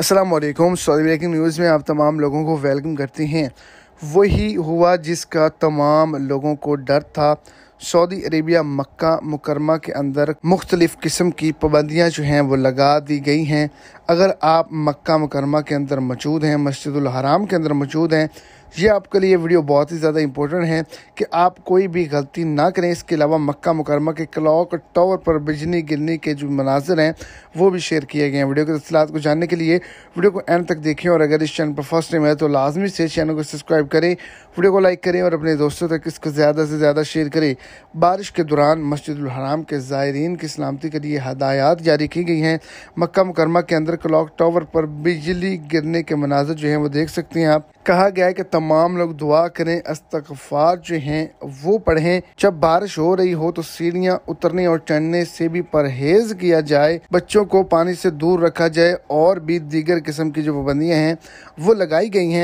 अस्सलाम वालेकुम Saudi breaking news में आप तमाम लोगों को वेलकम करते हैं वही हुआ जिसका तमाम लोगों को डर था सऊदी अरेबिया मक्का मुकरमा के अंदर मुख्तलिफ़ किस्म की पाबंदियाँ जो हैं वो लगा दी गई हैं अगर आप मक्का मुकरमा के अंदर मौजूद हैं मस्जिद हराम के अंदर मौजूद हैं ये आपके लिए वीडियो बहुत ही ज़्यादा इंपॉर्टेंट है कि आप कोई भी गलती ना करें इसके अलावा मक्का मुकरमा के क्लॉक टावर पर बिजली गिरने के जो मनाजर हैं वो भी शेयर किए गए हैं वीडियो के तफसलत को जानने के लिए वीडियो को एंड तक देखें और अगर इस चैनल पर फर्स्ट टाइम है तो लाजमी से चैनल को सब्सक्राइब करें वीडियो को लाइक करें और अपने दोस्तों तक इसको ज़्यादा से ज़्यादा शेयर करें बारिश के दौरान मस्जिदुलहराम के ज़ायरीन की सलामती के लिए हदायत जारी की गई हैं मक्का मुकरमा के अंदर क्लॉक टावर पर बिजली गिरने के मनाजर जो हैं वो देख सकते हैं आप कहा गया है कि तमाम लोग दुआ करें अस्तगफार जो हैं वो पढ़ें जब बारिश हो रही हो तो सीढ़ियाँ उतरने और चढ़ने से भी परहेज किया जाए बच्चों को पानी से दूर रखा जाए और भी दीगर किस्म की जो पाबंदियाँ हैं वो लगाई गई हैं